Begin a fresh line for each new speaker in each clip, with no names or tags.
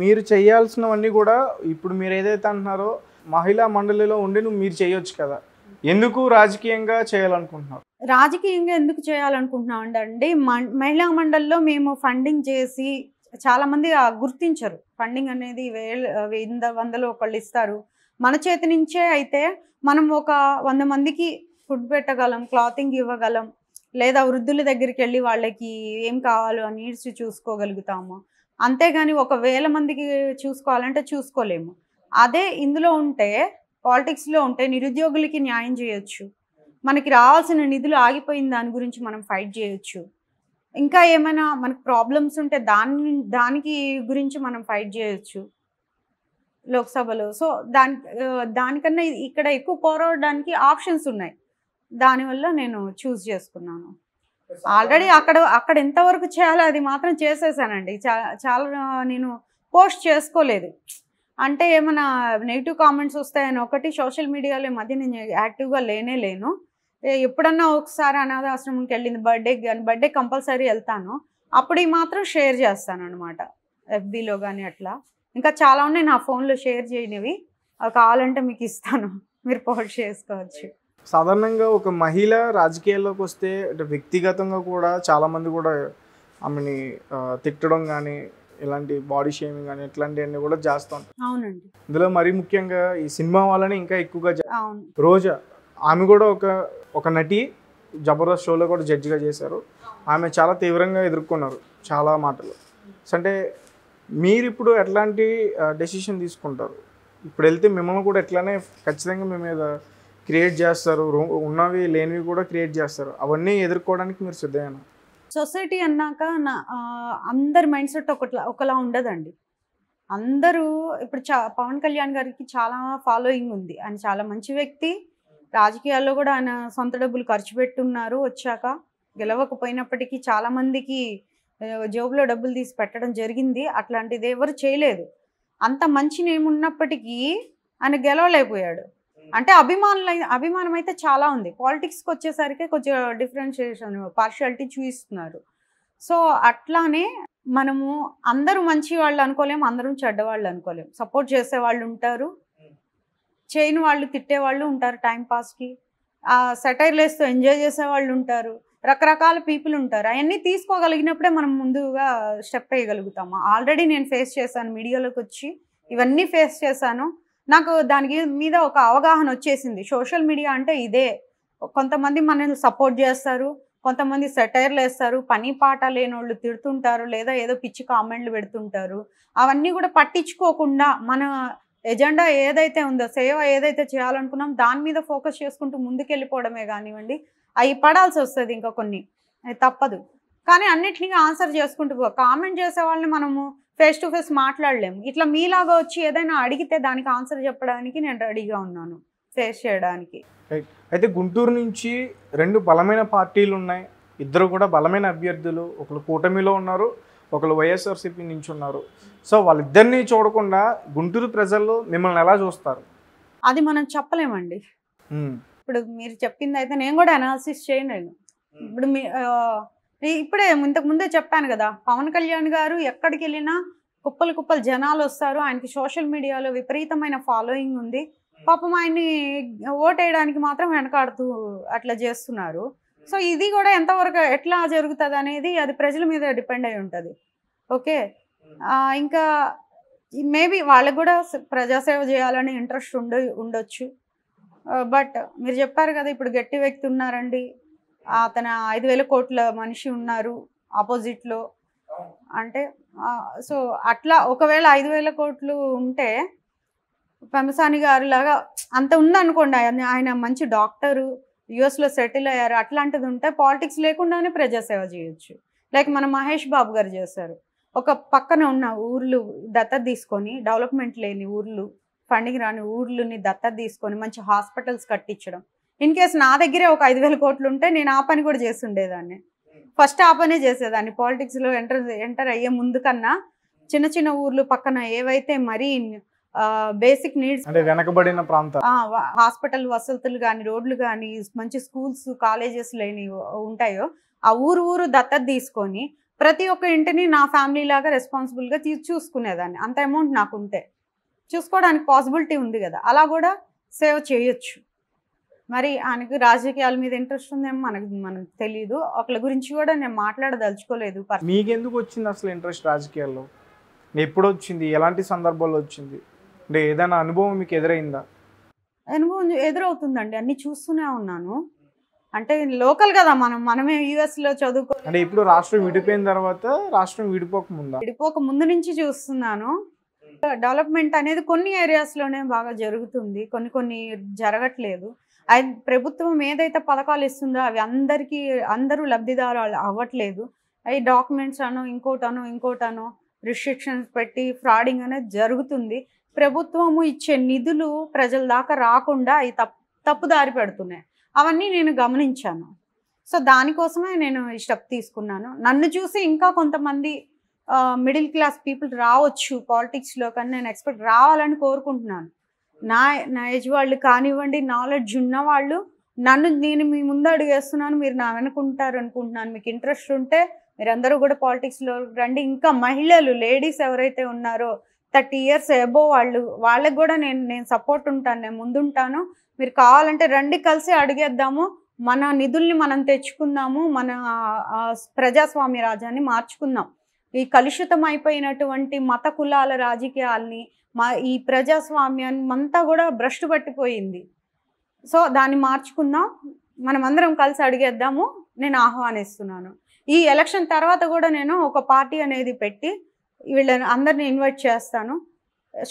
మీరు చేయాల్సినవన్నీ కూడా ఇప్పుడు మీరు ఏదైతే అంటున్నారో మహిళా మండలిలో ఉండి నువ్వు మీరు చేయొచ్చు కదా ఎందుకు రాజకీయంగా చేయాలనుకుంటున్నావు
రాజకీయంగా ఎందుకు చేయాలనుకుంటున్నాం అండి మహిళా మండలిలో మేము ఫండింగ్ చేసి చాలామంది గుర్తించరు ఫండింగ్ అనేది వేల వంద వందలు ఒకళ్ళు ఇస్తారు మన చేతి నుంచే అయితే మనం ఒక వంద మందికి ఫుడ్ పెట్టగలం క్లాతింగ్ ఇవ్వగలం లేదా వృద్ధుల దగ్గరికి వెళ్ళి వాళ్ళకి ఏం కావాలో నీడ్స్ చూసుకోగలుగుతాము అంతేగాని ఒక వేల మందికి చూసుకోవాలంటే చూసుకోలేము అదే ఇందులో ఉంటే పాలిటిక్స్లో ఉంటే నిరుద్యోగులకి న్యాయం చేయొచ్చు మనకి రావాల్సిన నిధులు ఆగిపోయిన దాని గురించి మనం ఫైట్ చేయొచ్చు ఇంకా ఏమైనా మనకు ప్రాబ్లమ్స్ ఉంటే దాని దానికి గురించి మనం ఫైట్ చేయొచ్చు లోక్సభలో సో దాని దానికన్నా ఇక్కడ ఎక్కువ పోరాడడానికి ఆప్షన్స్ ఉన్నాయి దానివల్ల నేను చూస్ చేసుకున్నాను ఆల్రెడీ అక్కడ అక్కడ ఎంతవరకు చేయాలో అది మాత్రం చేసేసానండి చాలా నేను పోస్ట్ చేసుకోలేదు అంటే ఏమైనా నెగిటివ్ కామెంట్స్ వస్తాయని ఒకటి సోషల్ మీడియాలో మధ్య నేను యాక్టివ్గా లేనే లేను ఎప్పుడన్నా ఒకసారి అనాథ ఆశ్రమంకి వెళ్ళింది బర్త్డే కానీ బర్త్డే కంపల్సరీ వెళ్తాను అప్పుడు ఈ మాత్రం షేర్ చేస్తాను అనమాట ఎఫ్బీలో కానీ అట్లా ఇంకా చాలా ఉన్నాయి నా ఫోన్లో షేర్ చేయనివి కావాలంటే మీకు ఇస్తాను మీరు పోస్ట్ చేసుకోవచ్చు
సాధారణంగా ఒక మహిళ రాజకీయాల్లోకి వస్తే అంటే వ్యక్తిగతంగా కూడా చాలామంది కూడా ఆమెని తిట్టడం కానీ ఇలాంటి బాడీ షేమింగ్ కానీ ఇట్లాంటివన్నీ కూడా చేస్తాం అవునండి ఇందులో మరీ ముఖ్యంగా ఈ సినిమా వాళ్ళని ఇంకా ఎక్కువగా రోజా ఆమె కూడా ఒక ఒక నటి జబర్దస్త్ షోలో కూడా జడ్జిగా చేశారు ఆమె చాలా తీవ్రంగా ఎదుర్కొన్నారు చాలా మాటలు అంటే మీరు ఇప్పుడు ఎట్లాంటి డెసిషన్ తీసుకుంటారు ఇప్పుడు వెళ్తే మిమ్మల్ని కూడా ఎట్లానే ఖచ్చితంగా మీ మీద క్రియేట్ చేస్తారు ఉన్నవి లేనివి కూడా క్రియేట్ చేస్తారు అవన్నీ ఎదుర్కోవడానికి మీరు సిద్ధమేనా
సొసైటీ అన్నాక నా అందరి మైండ్ సెట్ ఒకట్లా ఒకలా ఉండదండి అందరూ ఇప్పుడు చా పవన్ కళ్యాణ్ గారికి చాలా ఫాలోయింగ్ ఉంది ఆయన చాలా మంచి వ్యక్తి రాజకీయాల్లో కూడా ఆయన సొంత డబ్బులు ఖర్చు పెట్టున్నారు వచ్చాక గెలవకపోయినప్పటికీ చాలామందికి జోబులో డబ్బులు తీసి పెట్టడం జరిగింది అట్లాంటిది ఎవరు చేయలేదు అంత మంచి నేమ్ ఉన్నప్పటికీ ఆయన గెలవలేకపోయాడు అంటే అభిమానుల అభిమానం అయితే చాలా ఉంది పాలిటిక్స్కి వచ్చేసరికి కొంచెం డిఫరెన్షియేషన్ పార్షియాలిటీ చూపిస్తున్నారు సో అట్లానే మనము అందరూ మంచి వాళ్ళు అనుకోలేము అందరం చెడ్డవాళ్ళు అనుకోలేము సపోర్ట్ చేసే వాళ్ళు ఉంటారు చేయని వాళ్ళు తిట్టేవాళ్ళు ఉంటారు టైంపాస్కి సెటైర్లేస్తూ ఎంజాయ్ చేసే వాళ్ళు ఉంటారు రకరకాల పీపుల్ ఉంటారు అవన్నీ తీసుకోగలిగినప్పుడే మనం ముందుగా స్టెప్ వేయగలుగుతాము ఆల్రెడీ నేను ఫేస్ చేశాను మీడియాలోకి వచ్చి ఇవన్నీ ఫేస్ చేశాను నాకు దానికి మీద ఒక అవగాహన వచ్చేసింది సోషల్ మీడియా అంటే ఇదే కొంతమంది మనల్ని సపోర్ట్ చేస్తారు కొంతమంది సెటైర్లు వేస్తారు పని పాట లేని వాళ్ళు తిడుతుంటారు లేదా ఏదో పిచ్చి కామెంట్లు పెడుతుంటారు అవన్నీ కూడా పట్టించుకోకుండా మన ఎజెండా ఏదైతే ఉందో సేవ ఏదైతే చేయాలనుకున్నాం దాని మీద ఫోకస్ చేసుకుంటూ ముందుకెళ్ళిపోవడమే కానివ్వండి అవి పడాల్సి వస్తుంది ఇంకా కొన్ని తప్పదు కానీ అన్నిటినీ ఆన్సర్ చేసుకుంటూ కామెంట్ చేసే వాళ్ళని మనము ఫేస్ టు ఫేస్ మాట్లాడలేము ఇట్లా మీలాగా వచ్చి ఏదైనా అడిగితే దానికి ఆన్సర్ చెప్పడానికి నేను రెడీగా ఉన్నాను ఫేస్ చేయడానికి
అయితే గుంటూరు నుంచి రెండు బలమైన పార్టీలు ఉన్నాయి ఇద్దరు కూడా బలమైన అభ్యర్థులు ఒకరు కూటమిలో ఉన్నారు ఒకరు వైఎస్ఆర్సిపి నుంచి ఉన్నారు సో వాళ్ళిద్దరినీ చూడకుండా గుంటూరు ప్రజలు మిమ్మల్ని ఎలా చూస్తారు
అది మనం చెప్పలేమండి hmm. ఇప్పుడు మీరు చెప్పింది అయితే నేను కూడా అనాలిసిస్ చేయండి hmm. ఇప్పుడు మీ ఇప్పుడే ఇంతకు ముందే చెప్పాను కదా పవన్ కళ్యాణ్ గారు ఎక్కడికి వెళ్ళినా కుప్పలు కుప్పలు జనాలు వస్తారు ఆయనకి సోషల్ మీడియాలో విపరీతమైన ఫాలోయింగ్ ఉంది పాపం ఆయన్ని ఓటేయడానికి మాత్రం వెనకాడుతూ అట్లా చేస్తున్నారు సో ఇది కూడా ఎంతవరకు ఎట్లా జరుగుతుంది అనేది అది ప్రజల మీద డిపెండ్ అయి ఉంటుంది ఓకే ఇంకా మేబీ వాళ్ళకు కూడా ప్రజాసేవ చేయాలని ఇంట్రెస్ట్ ఉండ ఉండొచ్చు బట్ మీరు చెప్పారు కదా ఇప్పుడు గట్టి వ్యక్తి ఉన్నారండి తన ఐదు వేల కోట్ల మనిషి ఉన్నారు ఆపోజిట్లో అంటే సో అట్లా ఒకవేళ ఐదు వేల కోట్లు ఉంటే పెమసాని గారు లాగా అంత ఉందనుకోండి ఆయన ఆయన మంచి డాక్టరు యుఎస్లో సెటిల్ అయ్యారు అట్లాంటిది ఉంటే పాలిటిక్స్ లేకుండానే ప్రజాసేవ చేయొచ్చు లైక్ మన మహేష్ బాబు గారు చేశారు ఒక పక్కన ఉన్న ఊర్లు దత్త తీసుకొని డెవలప్మెంట్ లేని ఊర్లు ఫండింగ్ రాని ఊర్లని దత్త తీసుకొని మంచి హాస్పిటల్స్ కట్టించడం ఇన్ కేసు నా దగ్గరే ఒక ఐదు వేల కోట్లు ఉంటే నేను ఆ పని కూడా చేస్తుండేదాన్ని ఫస్ట్ ఆ పనే చేసేదాన్ని పాలిటిక్స్లో ఎంటర్ ఎంటర్ అయ్యే ముందు కన్నా చిన్న చిన్న ఊర్లు పక్కన ఏవైతే మరీ బేసిక్ నీడ్స్ అంటే
వెనకబడిన ప్రాంతం
హాస్పిటల్ వసతులు కానీ రోడ్లు కానీ మంచి స్కూల్స్ కాలేజెస్ లేని ఉంటాయో ఆ ఊరు ఊరు దత్తత తీసుకొని ప్రతి ఒక్క ఇంటిని నా ఫ్యామిలీ లాగా రెస్పాన్సిబుల్గా చూసుకునేదాన్ని అంత అమౌంట్ నాకు ఉంటే చూసుకోవడానికి పాసిబిలిటీ ఉంది కదా అలా కూడా సేవ్ చేయొచ్చు మరి ఆయనకు రాజకీయాల మీద ఇంట్రెస్ట్ ఉందేమో మనకు మనకు తెలియదు ఒకళ్ళ గురించి కూడా నేను మాట్లాడదలుచుకోలేదు
ఎందుకు వచ్చింది అసలు ఇంట్రెస్ట్ రాజకీయాల్లో ఎప్పుడు వచ్చింది ఎలాంటి సందర్భాల్లో వచ్చింది అంటే ఏదైనా అనుభవం మీకు ఎదురైందా
అనుభవం ఎదురవుతుందండి అన్ని చూస్తూనే ఉన్నాను అంటే లోకల్ కదా మనం మనమే యుఎస్ లో చదువుకో
అంటే ఇప్పుడు రాష్ట్రం విడిపోయిన తర్వాత రాష్ట్రం విడిపోక ముందు
విడిపోక ముందు నుంచి చూస్తున్నాను డెవలప్మెంట్ అనేది కొన్ని ఏరియాస్ లోనే బాగా జరుగుతుంది కొన్ని కొన్ని జరగట్లేదు ప్రభుత్వం ఏదైతే పథకాలు ఇస్తుందో అవి అందరికీ అందరూ లబ్ధిదారాలు అవ్వట్లేదు అవి డాక్యుమెంట్స్ అను ఇంకోటను ఇంకోటను రిస్ట్రిక్షన్స్ పెట్టి ఫ్రాడింగ్ అనేది జరుగుతుంది ప్రభుత్వము ఇచ్చే నిధులు ప్రజల దాకా రాకుండా అవి తప్పు తప్పుదారి పెడుతున్నాయి అవన్నీ నేను గమనించాను సో దానికోసమే నేను ఈ స్టెప్ తీసుకున్నాను నన్ను చూసి ఇంకా కొంతమంది మిడిల్ క్లాస్ పీపుల్ రావచ్చు పాలిటిక్స్లో కానీ నేను ఎక్స్పెక్ట్ రావాలని కోరుకుంటున్నాను నా నా ఏజ్ వాళ్ళు కానివ్వండి నాలెడ్జ్ ఉన్నవాళ్ళు నన్ను నేను మీ ముందు అడిగేస్తున్నాను మీరు నా వెనుకుంటారు అనుకుంటున్నాను మీకు ఇంట్రెస్ట్ ఉంటే మీరందరూ కూడా పాలిటిక్స్లో రండి ఇంకా మహిళలు లేడీస్ ఎవరైతే ఉన్నారో థర్టీ ఇయర్స్ ఎబో వాళ్ళు వాళ్ళకి కూడా నేను నేను సపోర్ట్ ఉంటాను నేను ముందుంటాను మీరు కావాలంటే రండి కలిసి అడిగేద్దాము మన నిధుల్ని మనం తెచ్చుకుందాము మన ప్రజాస్వామ్య రాజ్యాన్ని మార్చుకుందాం ఈ కలుషితం అయిపోయినటువంటి మత కులాల రాజకీయాల్ని మా ఈ ప్రజాస్వామ్యాన్ని అంతా కూడా భ్రష్టు పట్టిపోయింది సో దాన్ని మార్చుకుందాం మనమందరం కలిసి అడిగేద్దాము నేను ఆహ్వానిస్తున్నాను ఈ ఎలక్షన్ తర్వాత కూడా నేను ఒక పార్టీ అనేది పెట్టి వీళ్ళని అందరిని ఇన్వైట్ చేస్తాను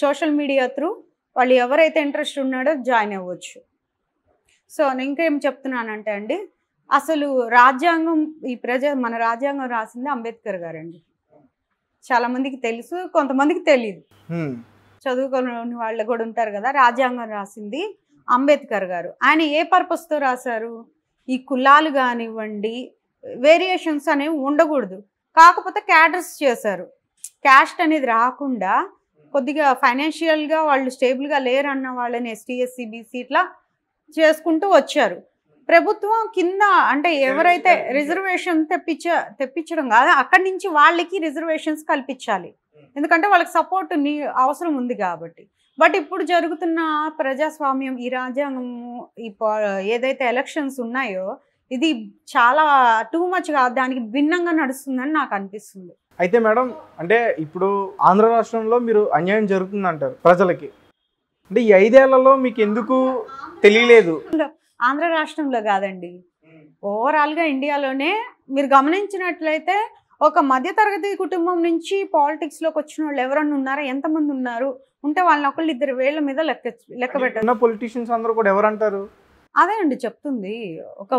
సోషల్ మీడియా త్రూ వాళ్ళు ఎవరైతే ఇంట్రెస్ట్ ఉన్నాడో జాయిన్ అవ్వచ్చు సో నేను ఇంకేం చెప్తున్నానంటే అండి అసలు రాజ్యాంగం ఈ ప్రజ మన రాజ్యాంగం రాసింది అంబేద్కర్ గారండి చాలామందికి తెలుసు కొంతమందికి తెలియదు చదువుకోని వాళ్ళు కూడా ఉంటారు కదా రాజ్యాంగం రాసింది అంబేద్కర్ గారు ఆయన ఏ పర్పస్తో రాశారు ఈ కులాలు కానివ్వండి వేరియేషన్స్ అనేవి ఉండకూడదు కాకపోతే క్యాడర్స్ చేశారు క్యాస్ట్ అనేది రాకుండా కొద్దిగా ఫైనాన్షియల్గా వాళ్ళు స్టేబుల్గా లేరన్న వాళ్ళని ఎస్టీఎస్సీ బీసీ ఇట్లా చేసుకుంటూ వచ్చారు ప్రభుత్వం కింద అంటే ఎవరైతే రిజర్వేషన్ తెప్పించ తెప్పించడం కాదు అక్కడి నుంచి వాళ్ళకి రిజర్వేషన్స్ కల్పించాలి ఎందుకంటే వాళ్ళకి సపోర్ట్ నీ అవసరం ఉంది కాబట్టి బట్ ఇప్పుడు జరుగుతున్న ప్రజాస్వామ్యం ఈ రాజ్యాంగం ఈ ఏదైతే ఎలక్షన్స్ ఉన్నాయో ఇది చాలా టూ కాదు దానికి భిన్నంగా నడుస్తుందని నాకు అనిపిస్తుంది
అయితే మేడం అంటే ఇప్పుడు ఆంధ్ర రాష్ట్రంలో మీరు అన్యాయం జరుగుతుంది అంటారు ప్రజలకి అంటే ఈ ఐదేళ్లలో మీకు ఎందుకు తెలియలేదు
ఆంధ్ర రాష్ట్రంలో కాదండి ఓవరాల్గా ఇండియాలోనే మీరు గమనించినట్లయితే ఒక మధ్యతరగతి కుటుంబం నుంచి పాలిటిక్స్లోకి వచ్చిన వాళ్ళు ఎవరన్నా ఉన్నారా ఎంతమంది ఉన్నారు ఉంటే వాళ్ళని ఒకళ్ళు ఇద్దరు వేళ్ళ మీద లెక్క లెక్క పెట్టారు
పొలిటీషియన్స్ అందరూ కూడా ఎవరంటారు
అదే అండి చెప్తుంది ఒక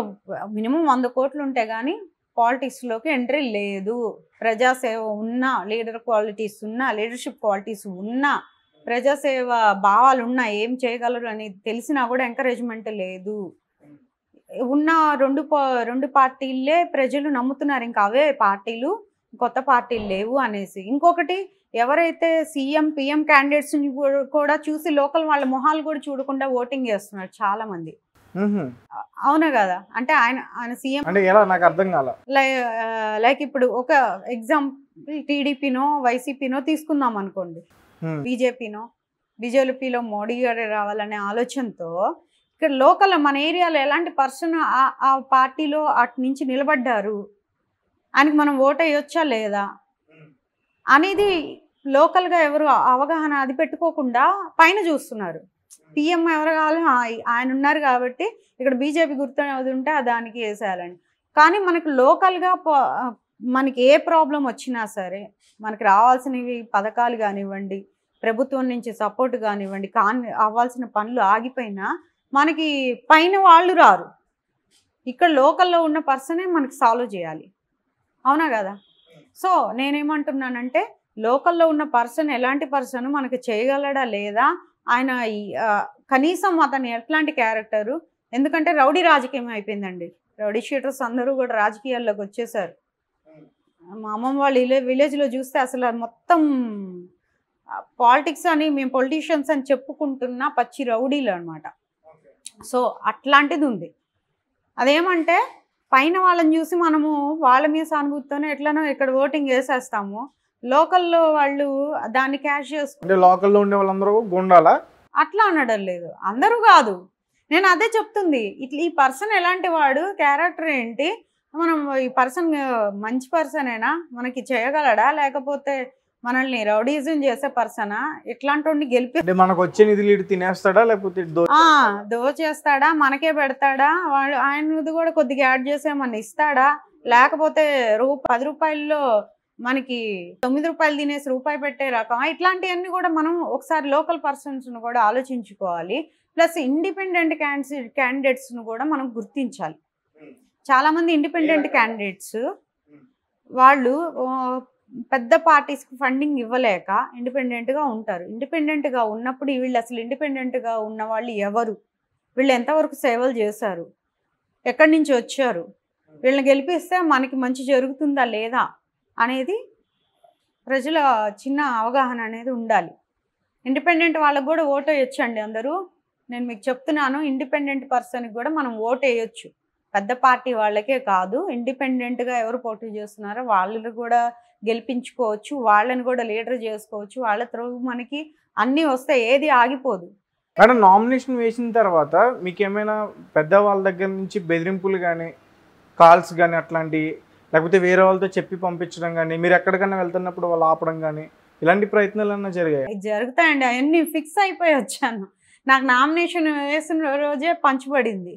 మినిమం వంద కోట్లు ఉంటే కానీ పాలిటిక్స్లోకి ఎంట్రీ లేదు ప్రజాసేవ ఉన్నా లీడర్ క్వాలిటీస్ ఉన్నా లీడర్షిప్ క్వాలిటీస్ ఉన్నా ప్రజాసేవ భావాలు ఉన్నా ఏం చేయగలరు అని తెలిసినా కూడా ఎంకరేజ్మెంట్ లేదు ఉన్న రెండు రెండు పార్టీలే ప్రజలు నమ్ముతున్నారు ఇంకా అవే పార్టీలు కొత్త పార్టీలు లేవు అనేసి ఇంకొకటి ఎవరైతే సీఎం పిఎం క్యాండిడేట్స్ కూడా చూసి లోకల్ వాళ్ళ మొహాలు కూడా చూడకుండా ఓటింగ్ చేస్తున్నారు చాలా మంది అవునా కదా అంటే ఆయన ఆయన సీఎం నాకు అర్థం లైక్ ఇప్పుడు ఒక ఎగ్జాంపుల్ టీడీపీనో వైసీపీనో తీసుకుందాం అనుకోండి బీజేపీనో బీజేపీలో మోడీ గారు రావాలనే ఆలోచనతో ఇక్కడ లోకల్ మన ఏరియాలో ఎలాంటి పర్సన్ ఆ పార్టీలో అటు నుంచి నిలబడ్డారు ఆయనకి మనం ఓట్ అయ్యొచ్చా లేదా అనేది లోకల్గా ఎవరు అవగాహన అది పెట్టుకోకుండా పైన చూస్తున్నారు పిఎం ఎవరు కావాలి ఆయన ఉన్నారు కాబట్టి ఇక్కడ బీజేపీ గుర్తు ఉంటే దానికి వేసేయాలని కానీ మనకు లోకల్గా మనకి ఏ ప్రాబ్లం వచ్చినా సరే మనకి రావాల్సినవి పథకాలు కానివ్వండి ప్రభుత్వం నుంచి సపోర్ట్ కానివ్వండి కాని అవ్వాల్సిన పనులు ఆగిపోయినా మనకి పైన వాళ్ళు రారు ఇక్కడ లోకల్లో ఉన్న పర్సనే మనకి సాల్వ్ చేయాలి అవునా కదా సో నేనేమంటున్నానంటే లోకల్లో ఉన్న పర్సన్ ఎలాంటి పర్సన్ మనకు చేయగలడా లేదా ఆయన కనీసం అతను ఎట్లాంటి క్యారెక్టరు ఎందుకంటే రౌడీ రాజకీయం అయిపోయిందండి రౌడీ షీటర్స్ అందరూ కూడా రాజకీయాల్లోకి వచ్చేసారు మా అమ్మమ్మ వాళ్ళు విలే విలేజ్లో చూస్తే అసలు మొత్తం పాలిటిక్స్ అని మేము పొలిటీషియన్స్ అని చెప్పుకుంటున్నా పచ్చి రౌడీలు అనమాట సో అట్లాంటిది ఉంది అదేమంటే పైన వాళ్ళని చూసి మనము వాళ్ళ మీద సానుభూతితోనే ఎట్లనో ఇక్కడ ఓటింగ్ వేసేస్తాము లోకల్లో వాళ్ళు దాన్ని క్యాష్ చేసుకుంటే
లోకల్లో ఉండే వాళ్ళందరూ గుండాలా
అట్లా అనడం లేదు అందరూ కాదు నేను అదే చెప్తుంది ఇట్లా ఈ పర్సన్ ఎలాంటి వాడు క్యారెక్టర్ ఏంటి మనం ఈ పర్సన్ మంచి పర్సనేనా మనకి చేయగలడా లేకపోతే మనల్ని రౌడీజం చేసే పర్సన్ ఇట్లాంటి గెలిపి
మనకు వచ్చే నిధులు ఇటు తినేస్తాడా లేకపోతే
చేస్తాడా మనకే పెడతాడా వాళ్ళు ఆయన కూడా కొద్దిగా యాడ్ చేసేమని ఇస్తాడా లేకపోతే రూ పది రూపాయల్లో మనకి తొమ్మిది రూపాయలు తినేసి రూపాయి పెట్టే రకం ఇట్లాంటివన్నీ కూడా మనం ఒకసారి లోకల్ పర్సన్స్ను కూడా ఆలోచించుకోవాలి ప్లస్ ఇండిపెండెంట్ క్యాండిడేట్స్ క్యాండిడేట్స్ను కూడా మనం గుర్తించాలి చాలామంది ఇండిపెండెంట్ క్యాండిడేట్స్ వాళ్ళు పెద్ద పార్టీస్కి ఫండింగ్ ఇవ్వలేక ఇండిపెండెంట్గా ఉంటారు ఇండిపెండెంట్గా ఉన్నప్పుడు వీళ్ళు అసలు ఇండిపెండెంట్గా ఉన్న వాళ్ళు ఎవరు వీళ్ళు ఎంతవరకు సేవలు చేశారు ఎక్కడి నుంచి వచ్చారు వీళ్ళని గెలిపిస్తే మనకి మంచి జరుగుతుందా లేదా అనేది ప్రజల చిన్న అవగాహన అనేది ఉండాలి ఇండిపెండెంట్ వాళ్ళకు కూడా ఓటు వేయొచ్చండి అందరూ నేను మీకు చెప్తున్నాను ఇండిపెండెంట్ పర్సన్కి కూడా మనం ఓటు వేయొచ్చు పెద్ద పార్టీ వాళ్ళకే కాదు ఇండిపెండెంట్గా ఎవరు పోటీ చేస్తున్నారో వాళ్ళు కూడా గెలిపించుకోవచ్చు వాళ్ళని కూడా లీడర్ చేసుకోవచ్చు వాళ్ళ త్రూ మనకి అన్నీ వస్తాయి ఏది ఆగిపోదు
మేడం నామినేషన్ వేసిన తర్వాత మీకు ఏమైనా పెద్దవాళ్ళ దగ్గర నుంచి బెదిరింపులు కానీ కాల్స్ కానీ అట్లాంటివి లేకపోతే వేరే వాళ్ళతో చెప్పి పంపించడం కానీ మీరు ఎక్కడికైనా వెళ్తున్నప్పుడు వాళ్ళు ఆపడం కానీ ఇలాంటి ప్రయత్నాలు అన్నా జరిగాయి
జరుగుతాయండి అవన్నీ ఫిక్స్ అయిపోయి వచ్చాను నాకు నామినేషన్ వేసిన రోజే పంచబడింది